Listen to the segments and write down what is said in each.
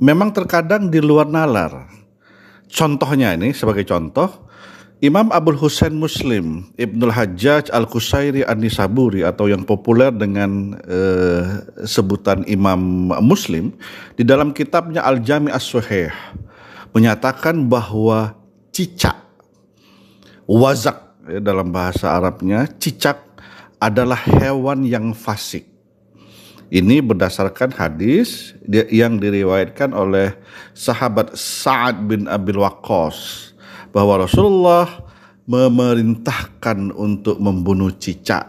memang terkadang di luar nalar. Contohnya ini sebagai contoh, Imam Abdul Husain Muslim Ibnul Hajjaj al Kusairi An-Nisaburi atau yang populer dengan eh, sebutan Imam Muslim di dalam kitabnya Al-Jami As-Suhaih menyatakan bahwa cicak wazak ya, dalam bahasa Arabnya cicak adalah hewan yang fasik. Ini berdasarkan hadis yang diriwayatkan oleh sahabat Sa'ad bin Abil Waqqas bahwa Rasulullah memerintahkan untuk membunuh cicak.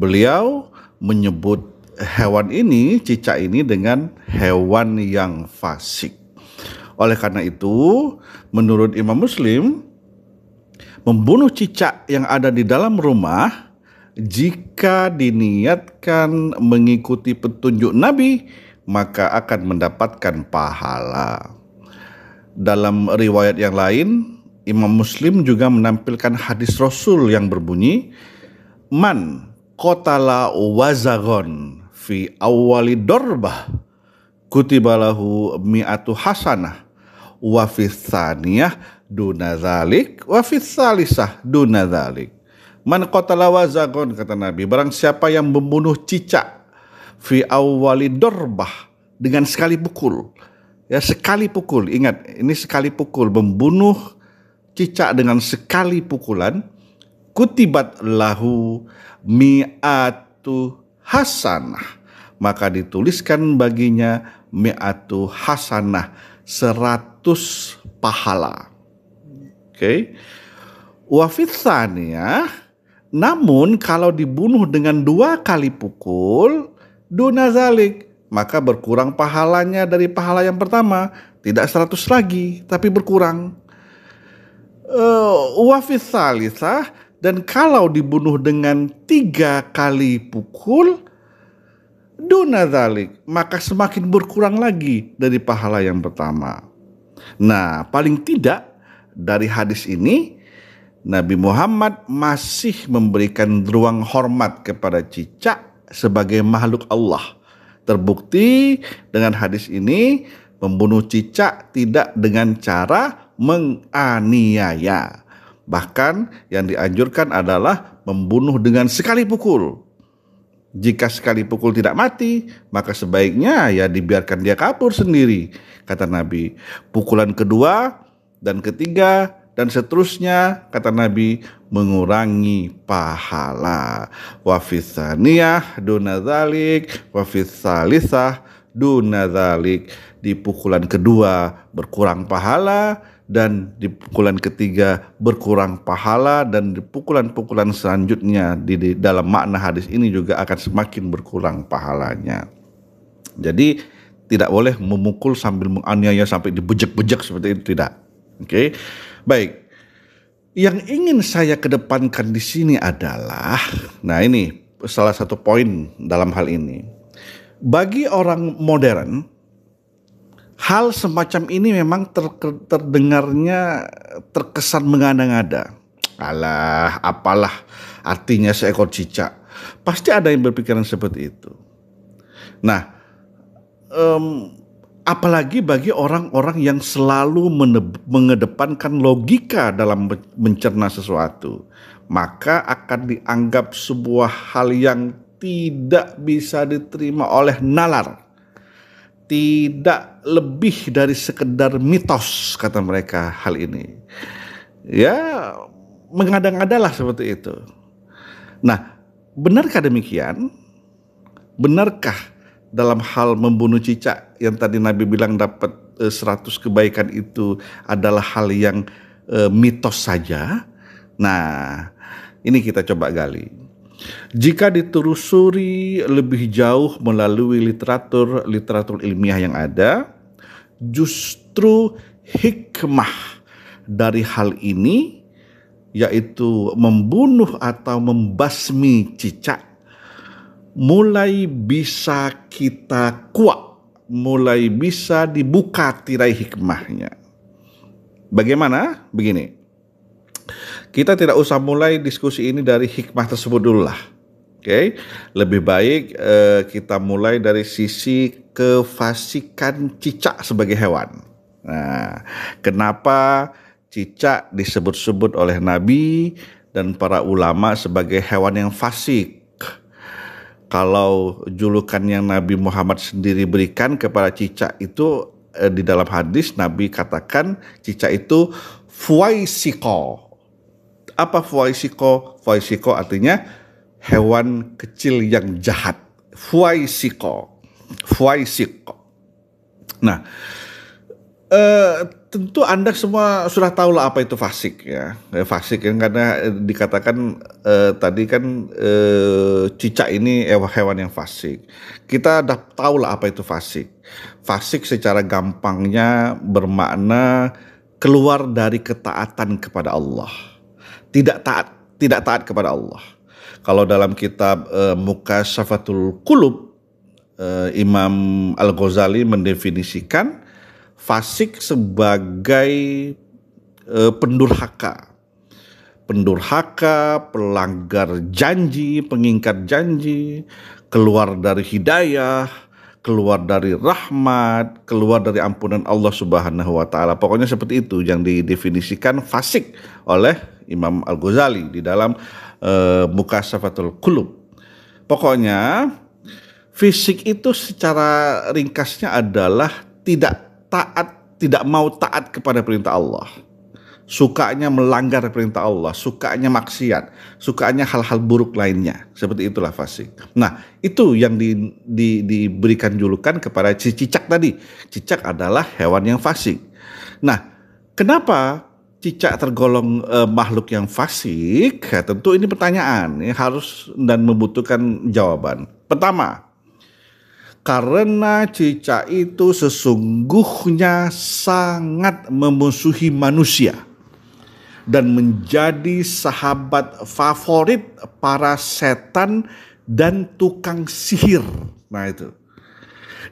Beliau menyebut hewan ini, cicak ini dengan hewan yang fasik. Oleh karena itu, menurut Imam Muslim, membunuh cicak yang ada di dalam rumah jika diniatkan mengikuti petunjuk Nabi, maka akan mendapatkan pahala. Dalam riwayat yang lain, Imam Muslim juga menampilkan hadis Rasul yang berbunyi, "Man kotala wazagon fi awali dorbah kutibalahu mi'atu hasanah wa fi tsaniyah duna wa fi Man kota wazagon kata Nabi, barang siapa yang membunuh cicak fi awwali dorbah dengan sekali pukul. Ya sekali pukul, ingat ini sekali pukul membunuh cicak dengan sekali pukulan kutibat lahu mi'atu hasanah maka dituliskan baginya mi'atu hasanah seratus pahala oke okay. Wafithaniyah. Namun kalau dibunuh dengan dua kali pukul, zalik, maka berkurang pahalanya dari pahala yang pertama. Tidak seratus lagi, tapi berkurang. Uh, eh, wafis salisah, dan kalau dibunuh dengan tiga kali pukul, zalik, maka semakin berkurang lagi dari pahala yang pertama. Nah, paling tidak dari hadis ini, Nabi Muhammad masih memberikan ruang hormat kepada cicak sebagai makhluk Allah. Terbukti dengan hadis ini membunuh cicak tidak dengan cara menganiaya. Bahkan yang dianjurkan adalah membunuh dengan sekali pukul. Jika sekali pukul tidak mati, maka sebaiknya ya dibiarkan dia kabur sendiri, kata Nabi. Pukulan kedua dan ketiga dan seterusnya kata Nabi mengurangi pahala wafisaniyah lisa wafisalisah dunazalik di pukulan kedua berkurang pahala dan di pukulan ketiga berkurang pahala dan di pukulan-pukulan selanjutnya di, di dalam makna hadis ini juga akan semakin berkurang pahalanya. Jadi tidak boleh memukul sambil menganiaya sampai dibejek-bejek seperti itu tidak. Oke. Okay? Baik. Yang ingin saya kedepankan di sini adalah nah ini salah satu poin dalam hal ini. Bagi orang modern hal semacam ini memang ter, terdengarnya terkesan mengada-ngada. Alah, apalah artinya seekor cicak. Pasti ada yang berpikiran seperti itu. Nah, um, apalagi bagi orang-orang yang selalu mengedepankan logika dalam mencerna sesuatu, maka akan dianggap sebuah hal yang tidak bisa diterima oleh nalar. Tidak lebih dari sekedar mitos kata mereka hal ini. Ya, mengadang-adalah seperti itu. Nah, benarkah demikian? Benarkah dalam hal membunuh cicak yang tadi Nabi bilang dapat e, eh, 100 kebaikan itu adalah hal yang eh, mitos saja. Nah, ini kita coba gali. Jika ditelusuri lebih jauh melalui literatur literatur ilmiah yang ada, justru hikmah dari hal ini yaitu membunuh atau membasmi cicak mulai bisa kita kuat, mulai bisa dibuka tirai hikmahnya. Bagaimana? Begini. Kita tidak usah mulai diskusi ini dari hikmah tersebut dulu lah. Oke, okay? lebih baik eh, kita mulai dari sisi kefasikan cicak sebagai hewan. Nah, kenapa cicak disebut-sebut oleh Nabi dan para ulama sebagai hewan yang fasik? kalau julukan yang Nabi Muhammad sendiri berikan kepada cicak itu eh, di dalam hadis Nabi katakan cicak itu fuaisiko. Apa fuaisiko? Fuaisiko artinya hewan kecil yang jahat. Fuaisiko. Fuaisiko. Nah, Eh, tentu Anda semua sudah tahu lah apa itu fasik ya. ya fasik yang karena eh, dikatakan uh, tadi kan uh, cicak ini hewan yang fasik. Kita dah tahu lah apa itu fasik. Fasik secara gampangnya bermakna keluar dari ketaatan kepada Allah. Tidak taat, tidak taat kepada Allah. Kalau dalam kitab uh, Muka Syafatul Kulub, Imam Al-Ghazali mendefinisikan fasik sebagai e, pendurhaka. Pendurhaka, pelanggar janji, pengingkar janji, keluar dari hidayah, keluar dari rahmat, keluar dari ampunan Allah Subhanahu wa taala. Pokoknya seperti itu yang didefinisikan fasik oleh Imam Al-Ghazali di dalam e, Mukasafatul Qulub. Pokoknya fisik itu secara ringkasnya adalah tidak taat tidak mau taat kepada perintah Allah sukanya melanggar perintah Allah, sukanya maksiat, sukanya hal-hal buruk lainnya. Seperti itulah fasik. Nah, itu yang di, di, diberikan julukan kepada cicak tadi. Cicak adalah hewan yang fasik. Nah, kenapa cicak tergolong e, makhluk yang fasik? Ya, tentu ini pertanyaan, ini harus dan membutuhkan jawaban. Pertama, karena cicak itu sesungguhnya sangat memusuhi manusia dan menjadi sahabat favorit para setan dan tukang sihir. Nah, itu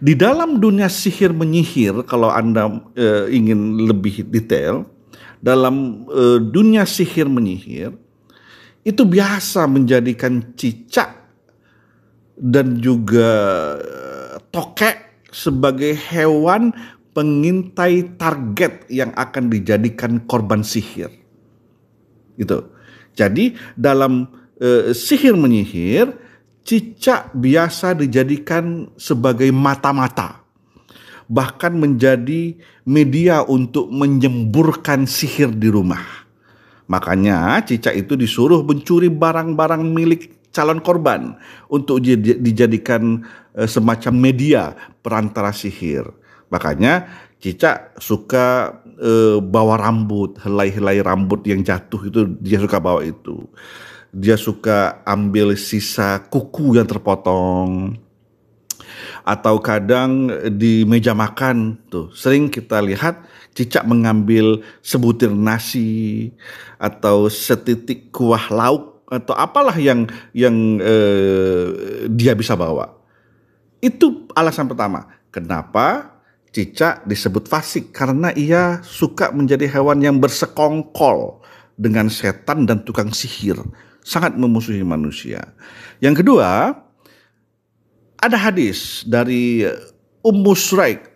di dalam dunia sihir menyihir, kalau Anda e, ingin lebih detail, dalam e, dunia sihir menyihir itu biasa menjadikan cicak dan juga tokek sebagai hewan pengintai target yang akan dijadikan korban sihir. Gitu. Jadi dalam e, sihir menyihir, cicak biasa dijadikan sebagai mata-mata. Bahkan menjadi media untuk menyemburkan sihir di rumah. Makanya cicak itu disuruh mencuri barang-barang milik calon korban untuk dijadikan eh, semacam media perantara sihir. Makanya cicak suka eh, bawa rambut, helai-helai rambut yang jatuh itu dia suka bawa itu. Dia suka ambil sisa kuku yang terpotong. Atau kadang di meja makan tuh sering kita lihat cicak mengambil sebutir nasi atau setitik kuah lauk atau apalah yang yang eh, dia bisa bawa. Itu alasan pertama. Kenapa cicak disebut fasik? Karena ia suka menjadi hewan yang bersekongkol dengan setan dan tukang sihir. Sangat memusuhi manusia. Yang kedua, ada hadis dari Ummu Suraik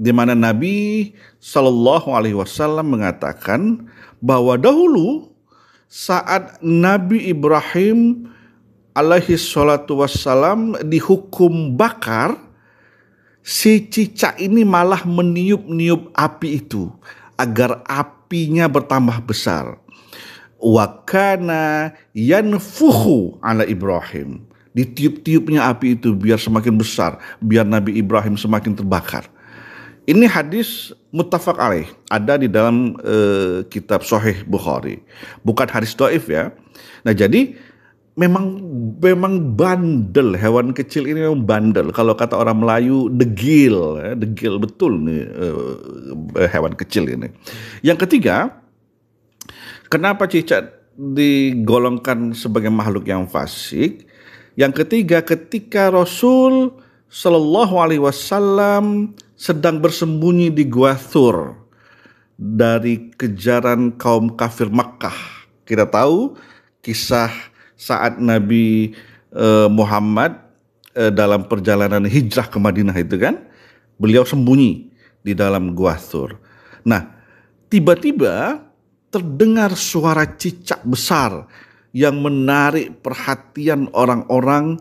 di mana Nabi Shallallahu Alaihi Wasallam mengatakan bahwa dahulu saat Nabi Ibrahim alaihi salatu wassalam dihukum bakar, si cicak ini malah meniup-niup api itu agar apinya bertambah besar. Wakana yanfuhu ala Ibrahim. Ditiup-tiupnya api itu biar semakin besar, biar Nabi Ibrahim semakin terbakar. Ini hadis muttafaq alaih, ada di dalam e, kitab Sahih Bukhari. Bukan hadis doif ya. Nah, jadi memang memang bandel hewan kecil ini memang bandel. Kalau kata orang Melayu degil, ya, degil betul nih e, hewan kecil ini. Yang ketiga, kenapa cicak digolongkan sebagai makhluk yang fasik? Yang ketiga, ketika Rasul Shallallahu Alaihi Wasallam sedang bersembunyi di Gua Thur dari kejaran kaum kafir Makkah. Kita tahu kisah saat Nabi e, Muhammad e, dalam perjalanan hijrah ke Madinah itu kan, beliau sembunyi di dalam Gua Thur. Nah, tiba-tiba terdengar suara cicak besar yang menarik perhatian orang-orang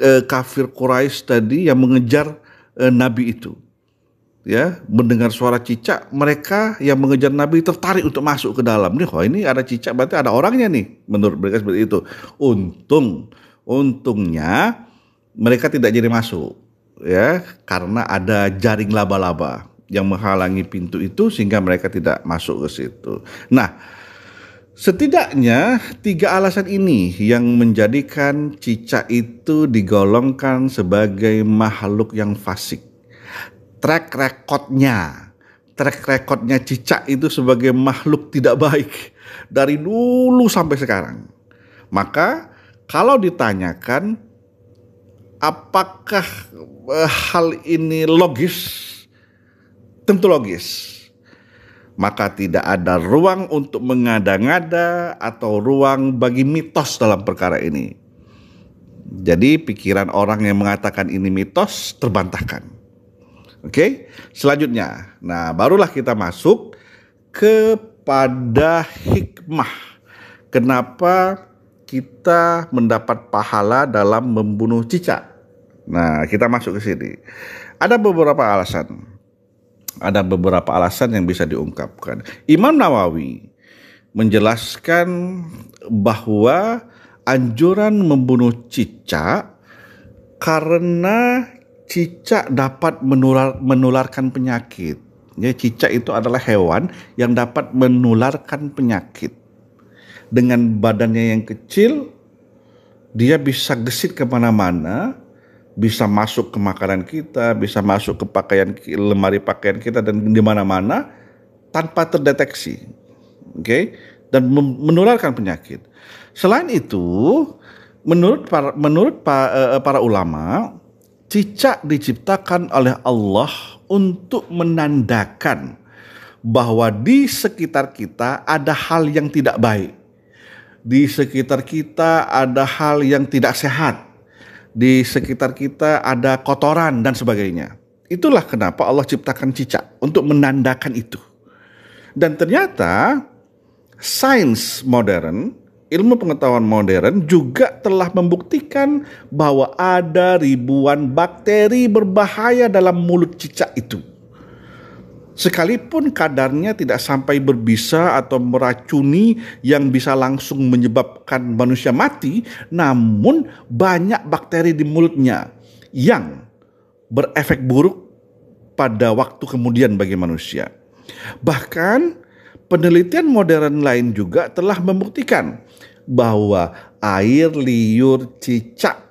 Eh, kafir Quraisy tadi yang mengejar eh, nabi itu. Ya, mendengar suara cicak, mereka yang mengejar nabi tertarik untuk masuk ke dalam. Nih, oh ini ada cicak berarti ada orangnya nih. Menurut mereka seperti itu. Untung, untungnya mereka tidak jadi masuk ya karena ada jaring laba-laba yang menghalangi pintu itu sehingga mereka tidak masuk ke situ. Nah, Setidaknya tiga alasan ini yang menjadikan cicak itu digolongkan sebagai makhluk yang fasik. Track recordnya, track recordnya cicak itu sebagai makhluk tidak baik dari dulu sampai sekarang. Maka kalau ditanyakan apakah eh, hal ini logis, tentu logis maka tidak ada ruang untuk mengada-ngada atau ruang bagi mitos dalam perkara ini. Jadi pikiran orang yang mengatakan ini mitos terbantahkan. Oke, selanjutnya. Nah, barulah kita masuk kepada hikmah. Kenapa kita mendapat pahala dalam membunuh cicak? Nah, kita masuk ke sini. Ada beberapa alasan ada beberapa alasan yang bisa diungkapkan. Imam Nawawi menjelaskan bahwa anjuran membunuh cicak karena cicak dapat menular, menularkan penyakit. Ya, cicak itu adalah hewan yang dapat menularkan penyakit. Dengan badannya yang kecil, dia bisa gesit kemana-mana, bisa masuk ke makanan kita, bisa masuk ke pakaian lemari pakaian kita dan di mana-mana tanpa terdeteksi. Oke? Okay? Dan menularkan penyakit. Selain itu, menurut para, menurut para, eh, eh, para ulama, cicak diciptakan oleh Allah untuk menandakan bahwa di sekitar kita ada hal yang tidak baik. Di sekitar kita ada hal yang tidak sehat di sekitar kita ada kotoran dan sebagainya. Itulah kenapa Allah ciptakan cicak untuk menandakan itu. Dan ternyata sains modern, ilmu pengetahuan modern juga telah membuktikan bahwa ada ribuan bakteri berbahaya dalam mulut cicak itu sekalipun kadarnya tidak sampai berbisa atau meracuni yang bisa langsung menyebabkan manusia mati, namun banyak bakteri di mulutnya yang berefek buruk pada waktu kemudian bagi manusia. Bahkan penelitian modern lain juga telah membuktikan bahwa air liur cicak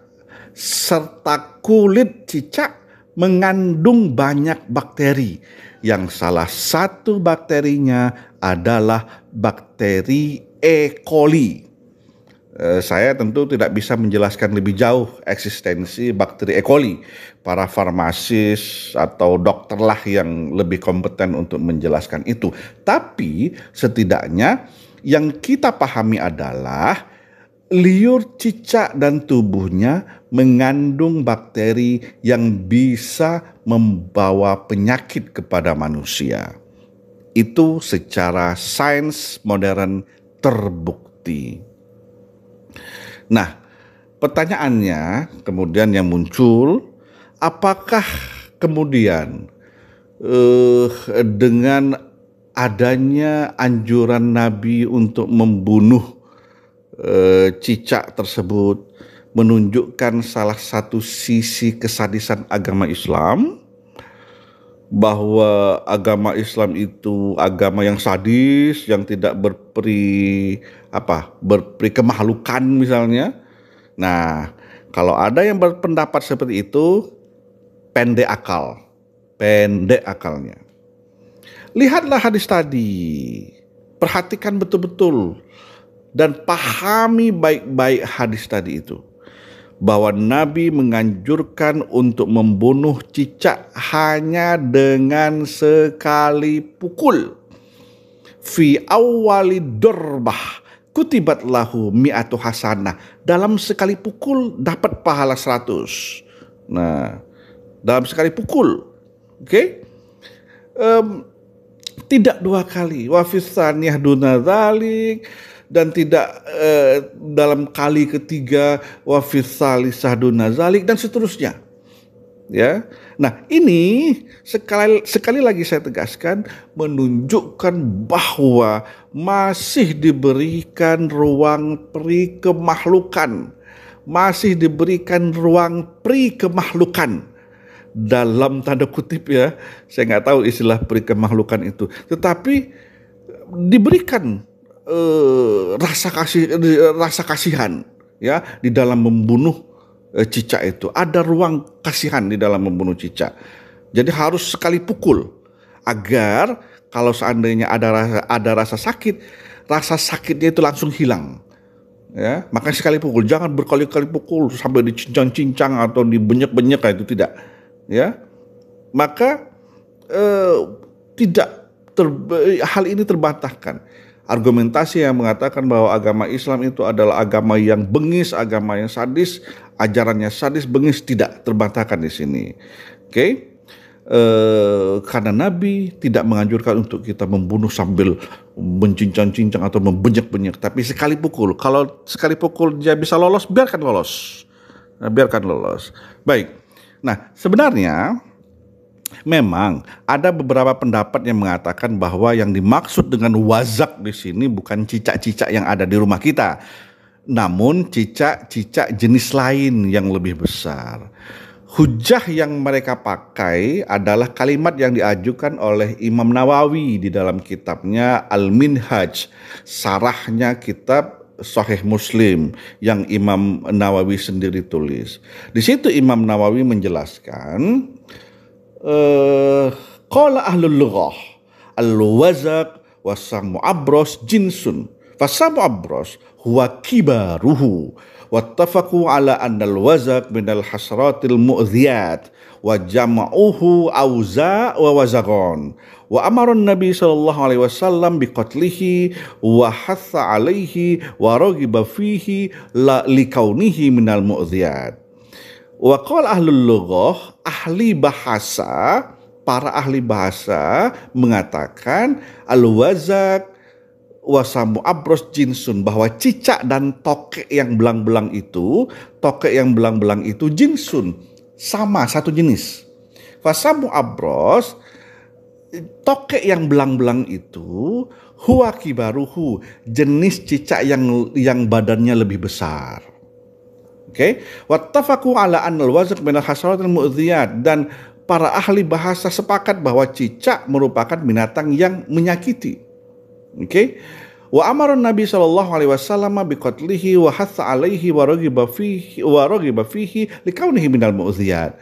serta kulit cicak mengandung banyak bakteri yang salah satu bakterinya adalah bakteri E. coli. Eh, saya tentu tidak bisa menjelaskan lebih jauh eksistensi bakteri E. coli. Para farmasis atau dokterlah yang lebih kompeten untuk menjelaskan itu. Tapi setidaknya yang kita pahami adalah liur cicak dan tubuhnya mengandung bakteri yang bisa membawa penyakit kepada manusia. Itu secara sains modern terbukti. Nah, pertanyaannya kemudian yang muncul, apakah kemudian uh, dengan adanya anjuran Nabi untuk membunuh Eh, cicak tersebut menunjukkan salah satu sisi kesadisan agama Islam bahwa agama Islam itu agama yang sadis yang tidak berperi apa berperi kemahlukan misalnya. Nah, kalau ada yang berpendapat seperti itu pendek akal, pendek akalnya. Lihatlah hadis tadi. Perhatikan betul-betul dan pahami baik-baik hadis tadi itu bahwa Nabi menganjurkan untuk membunuh cicak hanya dengan sekali pukul. Fi awali dorbah kutibat lahu mi'atu hasanah. Dalam sekali pukul dapat pahala seratus. Nah, dalam sekali pukul. Oke? Okay? Um, tidak dua kali. Wa fisaniyah dunadzalik dan tidak eh, dalam kali ketiga wafisali sahduna dunazalik dan seterusnya ya nah ini sekali sekali lagi saya tegaskan menunjukkan bahwa masih diberikan ruang pri kemahlukan masih diberikan ruang pri kemahlukan dalam tanda kutip ya saya nggak tahu istilah pri kemahlukan itu tetapi diberikan Eh, rasa kasih rasa kasihan ya di dalam membunuh eh, cicak itu. Ada ruang kasihan di dalam membunuh cicak. Jadi harus sekali pukul agar kalau seandainya ada rasa ada rasa sakit, rasa sakitnya itu langsung hilang. Ya, makanya sekali pukul, jangan berkali-kali pukul sampai dicincang-cincang atau dibenyek-benyek itu tidak. Ya. Maka eh, tidak ter, hal ini terbantahkan argumentasi yang mengatakan bahwa agama Islam itu adalah agama yang bengis, agama yang sadis, ajarannya sadis, bengis tidak terbantahkan di sini. Oke. Okay? Eh, karena Nabi tidak menganjurkan untuk kita membunuh sambil mencincang-cincang atau membenyek-benyek, tapi sekali pukul. Kalau sekali pukul dia bisa lolos, biarkan lolos. Nah, biarkan lolos. Baik. Nah, sebenarnya Memang ada beberapa pendapat yang mengatakan bahwa yang dimaksud dengan wazak di sini bukan cicak-cicak yang ada di rumah kita, namun cicak-cicak jenis lain yang lebih besar. Hujah yang mereka pakai adalah kalimat yang diajukan oleh Imam Nawawi di dalam kitabnya Al-Minhaj, sarahnya kitab Sahih Muslim yang Imam Nawawi sendiri tulis. Di situ Imam Nawawi menjelaskan آه، قال أهل اللغة الوزق أبرس جنس أبرس هو كباره واتفقوا على أن الوزق من الحشرات المؤذيات وجمعوه أوزاء ووزغون وأمر النبي صلى الله عليه وسلم بقتله وحث عليه ورغب فيه لكونه من المؤذيات Wakol ahli ahlul lughah, ahli bahasa, para ahli bahasa mengatakan al-wazak wasamu abros jinsun bahwa cicak dan tokek yang belang-belang itu, tokek yang belang-belang itu jinsun, sama satu jenis. Wasamu abros tokek yang belang-belang itu huwa baruhu jenis cicak yang yang badannya lebih besar Oke, wattafaqu ala annal wazq minal hasanatil mu'dhiyat dan para ahli bahasa sepakat bahwa cicak merupakan binatang yang menyakiti. Oke. Okay? Wa amaron Nabi sallallahu alaihi wasallam bi qatlihi wa hatha alaihi wa raghiba fihi wa raghiba fihi likaunihi minal mu'dhiyat.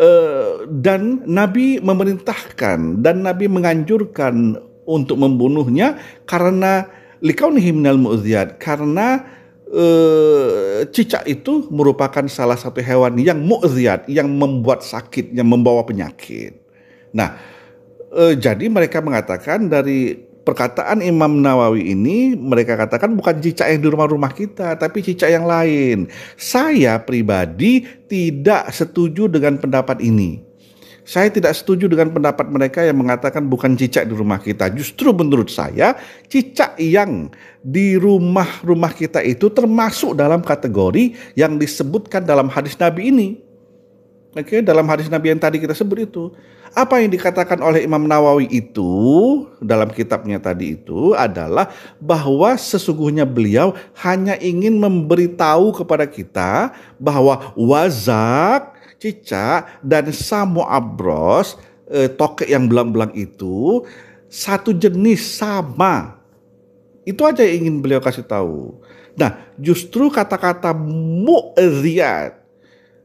Eh, dan Nabi memerintahkan dan Nabi menganjurkan untuk membunuhnya karena likaunihi minal mu'dhiyat karena Eh, cicak itu merupakan salah satu hewan yang mu'ziat, yang membuat sakit, yang membawa penyakit. Nah, eh, jadi mereka mengatakan dari perkataan Imam Nawawi ini, mereka katakan bukan cicak yang di rumah-rumah kita, tapi cicak yang lain. Saya pribadi tidak setuju dengan pendapat ini. Saya tidak setuju dengan pendapat mereka yang mengatakan bukan cicak di rumah kita. Justru menurut saya, cicak yang di rumah-rumah kita itu termasuk dalam kategori yang disebutkan dalam hadis Nabi ini. Oke, dalam hadis Nabi yang tadi kita sebut itu. Apa yang dikatakan oleh Imam Nawawi itu dalam kitabnya tadi itu adalah bahwa sesungguhnya beliau hanya ingin memberitahu kepada kita bahwa wazak Cica dan samu Abros eh, tokek yang belang-belang itu satu jenis sama. Itu aja yang ingin beliau kasih tahu. Nah, justru kata-kata mu'ziat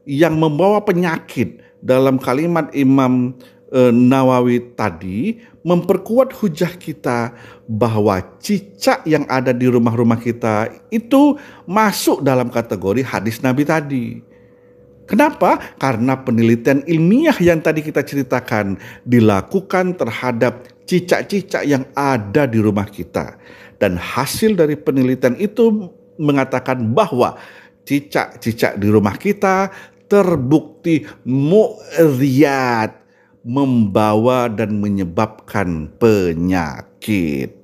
yang membawa penyakit dalam kalimat Imam eh, Nawawi tadi memperkuat hujah kita bahwa cicak yang ada di rumah-rumah kita itu masuk dalam kategori hadis Nabi tadi. Kenapa? Karena penelitian ilmiah yang tadi kita ceritakan dilakukan terhadap cicak-cicak yang ada di rumah kita. Dan hasil dari penelitian itu mengatakan bahwa cicak-cicak di rumah kita terbukti mu'riyat membawa dan menyebabkan penyakit.